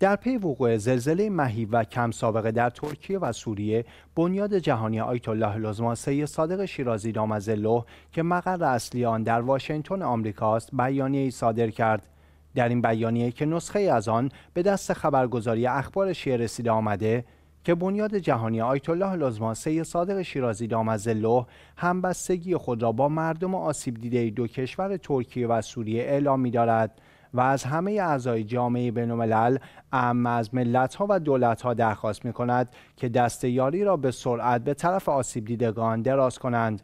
در پی وقوع زلزله مهی و کم سابقه در ترکیه و سوریه بنیاد جهانی آیت الله سی صادق شیرازی دامز که مقر اصلی آن در واشنگتن آمریکاست بیانیه ای صادر کرد در این بیانیه که نسخه از آن به دست خبرگزاری اخبار شیعه رسیده آمده که بنیاد جهانی آیت الله سی صادق شیرازی دامز همبستگی خود را با مردم آسیب دیده دو کشور ترکیه و سوریه اعلام می‌دارد و از همه اعضای جامعه بین الملل ام از ملت ها و دولت ها درخواست می کند که یاری را به سرعت به طرف آسیب دیدگان دراز کنند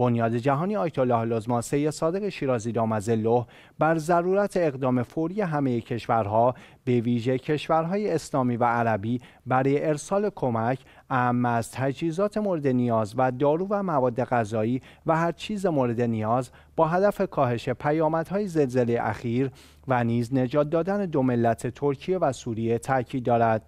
بنیاد جهانی آیت الله العظما صادق شیرازی دامزله بر ضرورت اقدام فوری همه کشورها به ویژه کشورهای اسلامی و عربی برای ارسال کمک اهم از تجهیزات مورد نیاز و دارو و مواد غذایی و هر چیز مورد نیاز با هدف کاهش پیامدهای زلزله اخیر و نیز نجات دادن دو ملت ترکیه و سوریه تاکید دارد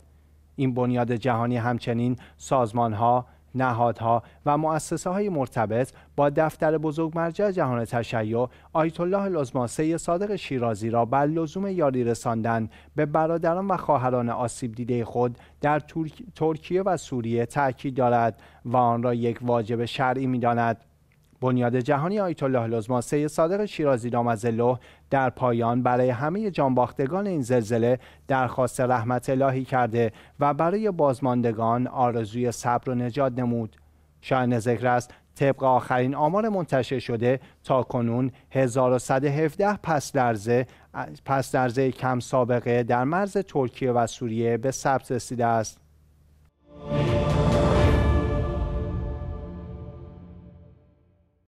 این بنیاد جهانی همچنین سازمانها نهادها و مؤسسه های مرتبط با دفتر بزرگ مرجع جهان تشیع آیت الله العظماسه صادق شیرازی را بر لزوم یاری رساندن به برادران و خواهران آسیب دیده خود در ترکیه و سوریه تاکید دارد و آن را یک واجب شرعی میداند بنیاد جهانی آیت الله لزما سید صادق شیرازی دامزله در پایان برای همه جانباختگان این زلزله درخواست رحمت الهی کرده و برای بازماندگان آرزوی صبر و نجات نمود. شاید ذکر است طبق آخرین آمار منتشر شده تا کنون 1117 پس درزه پس درزه کم سابقه در مرز ترکیه و سوریه به ثبت رسیده است.